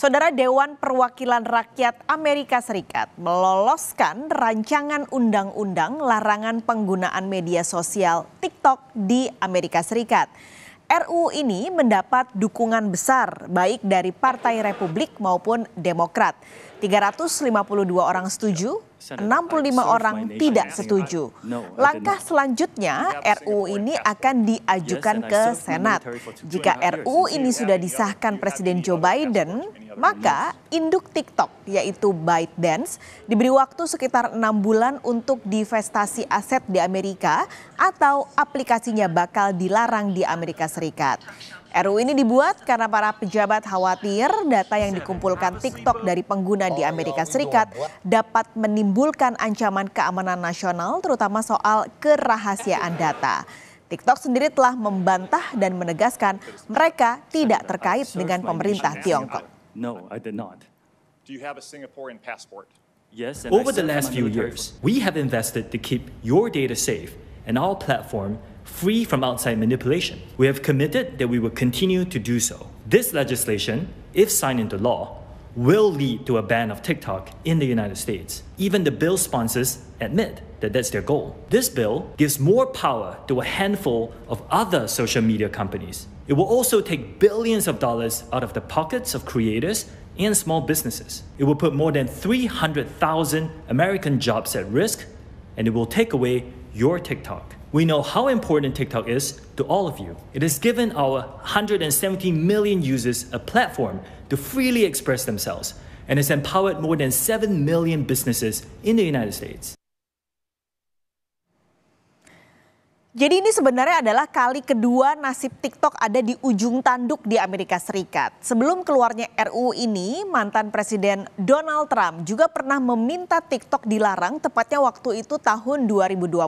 Saudara Dewan Perwakilan Rakyat Amerika Serikat meloloskan rancangan undang-undang larangan penggunaan media sosial TikTok di Amerika Serikat. RUU ini mendapat dukungan besar baik dari Partai Republik maupun Demokrat. 352 orang setuju, 65 orang tidak setuju. Langkah selanjutnya, RUU ini akan diajukan ke Senat. Jika RUU ini sudah disahkan Presiden Joe Biden, maka induk TikTok, yaitu ByteDance, diberi waktu sekitar enam bulan untuk divestasi aset di Amerika atau aplikasinya bakal dilarang di Amerika Serikat. RU ini dibuat karena para pejabat khawatir data yang dikumpulkan TikTok dari pengguna di Amerika Serikat dapat menimbulkan ancaman keamanan nasional terutama soal kerahasiaan data. TikTok sendiri telah membantah dan menegaskan mereka tidak terkait dengan pemerintah Tiongkok. No, I did not. Do you have a Singaporean passport? Yes, Over the last few years, we have invested to keep your data safe and our platform free from outside manipulation. We have committed that we will continue to do so. This legislation, if signed into law, will lead to a ban of TikTok in the United States. Even the bill sponsors admit that that's their goal. This bill gives more power to a handful of other social media companies. It will also take billions of dollars out of the pockets of creators and small businesses. It will put more than 300,000 American jobs at risk, and it will take away your TikTok. We know how important TikTok is to all of you. It has given our 170 million users a platform to freely express themselves and has empowered more than 7 million businesses in the United States. Jadi ini sebenarnya adalah kali kedua nasib TikTok ada di ujung tanduk di Amerika Serikat. Sebelum keluarnya RUU ini, mantan Presiden Donald Trump juga pernah meminta TikTok dilarang tepatnya waktu itu tahun 2020.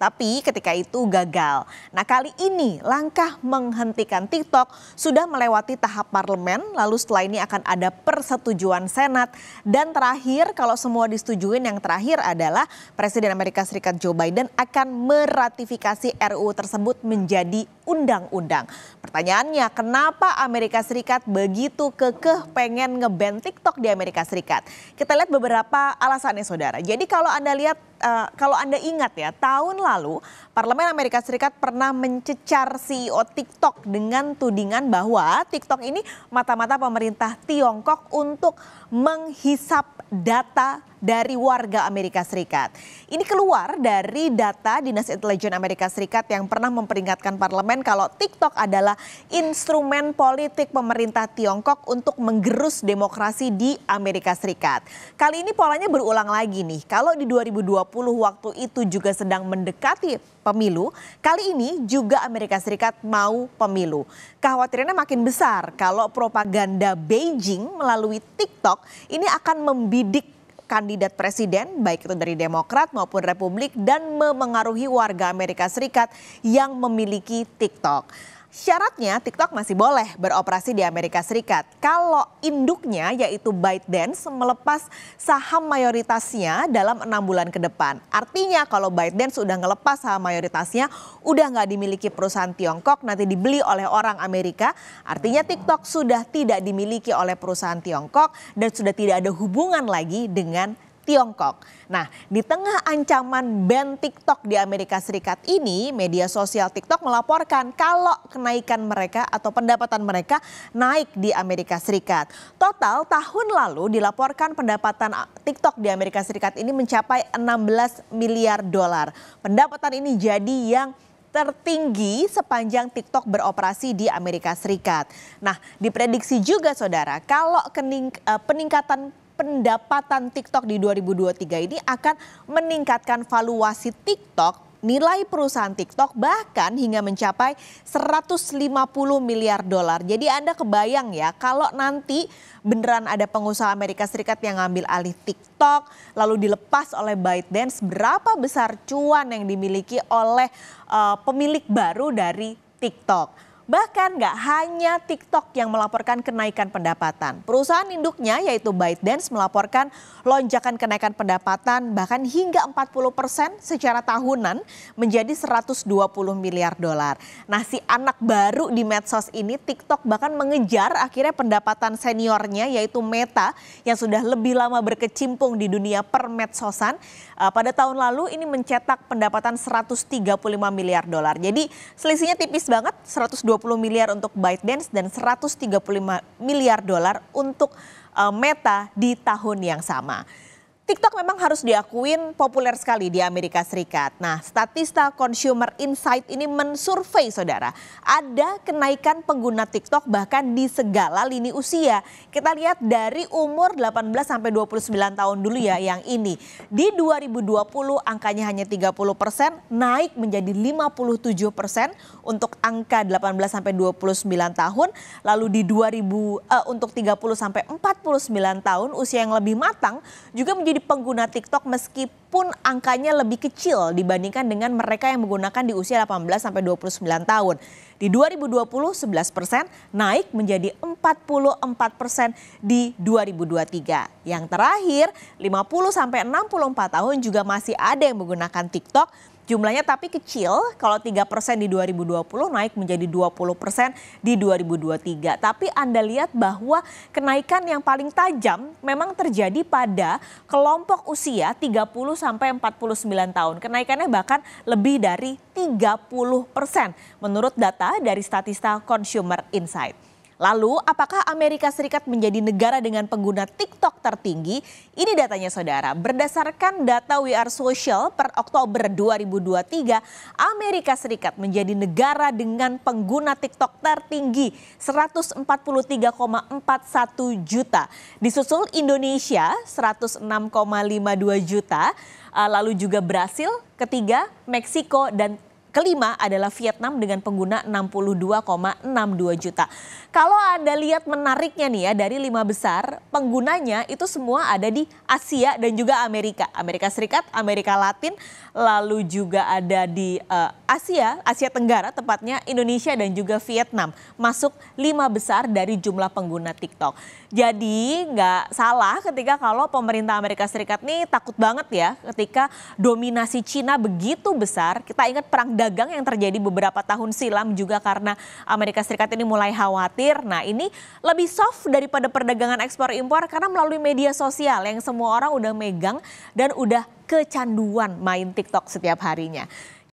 Tapi ketika itu gagal. Nah kali ini langkah menghentikan TikTok sudah melewati tahap parlemen, lalu setelah ini akan ada persetujuan Senat. Dan terakhir kalau semua disetujuin yang terakhir adalah Presiden Amerika Serikat Joe Biden akan meratifikasi revisi RUU tersebut menjadi undang-undang. Pertanyaannya, kenapa Amerika Serikat begitu kekeh pengen ngeban TikTok di Amerika Serikat? Kita lihat beberapa alasannya saudara. Jadi kalau Anda lihat Uh, kalau Anda ingat ya, tahun lalu Parlemen Amerika Serikat pernah mencecar CEO TikTok dengan tudingan bahwa TikTok ini mata-mata pemerintah Tiongkok untuk menghisap data dari warga Amerika Serikat. Ini keluar dari data Dinas Intelijen Amerika Serikat yang pernah memperingatkan parlemen mengatakan kalau TikTok adalah instrumen politik pemerintah Tiongkok untuk menggerus demokrasi di Amerika Serikat. Kali ini polanya berulang lagi nih. Kalau di 2020 waktu itu juga sedang mendekati pemilu, kali ini juga Amerika Serikat mau pemilu. Kekhawatirannya makin besar kalau propaganda Beijing melalui TikTok ini akan membidik kandidat presiden baik itu dari Demokrat maupun Republik dan memengaruhi warga Amerika Serikat yang memiliki TikTok. Syaratnya TikTok masih boleh beroperasi di Amerika Serikat kalau induknya yaitu ByteDance melepas saham mayoritasnya dalam enam bulan ke depan. Artinya kalau ByteDance sudah ngelepas saham mayoritasnya udah nggak dimiliki perusahaan Tiongkok nanti dibeli oleh orang Amerika. Artinya TikTok sudah tidak dimiliki oleh perusahaan Tiongkok dan sudah tidak ada hubungan lagi dengan Tiongkok. Nah, di tengah ancaman ban TikTok di Amerika Serikat ini, media sosial TikTok melaporkan kalau kenaikan mereka atau pendapatan mereka naik di Amerika Serikat. Total tahun lalu dilaporkan pendapatan eh, TikTok di Amerika Serikat ini mencapai 16 miliar dolar. Pendapatan ini jadi yang tertinggi sepanjang TikTok beroperasi di Amerika Serikat. Nah, diprediksi juga saudara kalau kening, eh, peningkatan pendapatan TikTok di 2023 ini akan meningkatkan valuasi TikTok nilai perusahaan TikTok bahkan hingga mencapai 150 miliar dolar. Jadi Anda kebayang ya kalau nanti beneran ada pengusaha Amerika Serikat yang ngambil alih TikTok lalu dilepas oleh ByteDance berapa besar cuan yang dimiliki oleh uh, pemilik baru dari TikTok. Bahkan nggak hanya TikTok yang melaporkan kenaikan pendapatan. Perusahaan induknya yaitu ByteDance melaporkan lonjakan kenaikan pendapatan bahkan hingga 40 persen secara tahunan menjadi 120 miliar dolar. Nah si anak baru di medsos ini TikTok bahkan mengejar akhirnya pendapatan seniornya yaitu Meta yang sudah lebih lama berkecimpung di dunia per medsosan. Eh, pada tahun lalu ini mencetak pendapatan 135 miliar dolar. Jadi selisihnya tipis banget 120 miliar untuk ByteDance dan 135 miliar dolar untuk eh, Meta di tahun yang sama. TikTok memang harus diakuin populer sekali di Amerika Serikat. Nah, Statista Consumer Insight ini mensurvei saudara. Ada kenaikan pengguna TikTok bahkan di segala lini usia. Kita lihat dari umur 18 sampai 29 tahun dulu ya yang ini. Di 2020 angkanya hanya 30 persen, naik menjadi 57 persen untuk angka 18 sampai 29 tahun. Lalu di 2000 eh, untuk 30 sampai 49 tahun usia yang lebih matang juga menjadi menjadi pengguna TikTok meskipun angkanya lebih kecil dibandingkan dengan mereka yang menggunakan di usia 18 sampai 29 tahun. Di 2020 11 persen naik menjadi 44 persen di 2023. Yang terakhir 50 sampai 64 tahun juga masih ada yang menggunakan TikTok Jumlahnya tapi kecil kalau 3 persen di 2020 naik menjadi 20 persen di 2023. Tapi Anda lihat bahwa kenaikan yang paling tajam memang terjadi pada kelompok usia 30 sampai 49 tahun. Kenaikannya bahkan lebih dari 30 persen menurut data dari Statista Consumer Insight. Lalu, apakah Amerika Serikat menjadi negara dengan pengguna TikTok tertinggi? Ini datanya saudara. Berdasarkan data We Are Social per Oktober 2023, Amerika Serikat menjadi negara dengan pengguna TikTok tertinggi 143,41 juta. Disusul Indonesia 106,52 juta, eh, lalu juga Brasil, ketiga Meksiko dan Kelima adalah Vietnam dengan pengguna 62,62 juta. Kalau Anda lihat menariknya nih ya dari lima besar, penggunanya itu semua ada di Asia dan juga Amerika. Amerika Serikat, Amerika Latin, lalu juga ada di uh, Asia, Asia Tenggara tepatnya Indonesia dan juga Vietnam. Masuk lima besar dari jumlah pengguna TikTok. Jadi nggak salah ketika kalau pemerintah Amerika Serikat nih takut banget ya ketika dominasi Cina begitu besar. Kita ingat perang dagang dagang yang terjadi beberapa tahun silam juga karena Amerika Serikat ini mulai khawatir. Nah ini lebih soft daripada perdagangan ekspor impor karena melalui media sosial yang semua orang udah megang dan udah kecanduan main TikTok setiap harinya.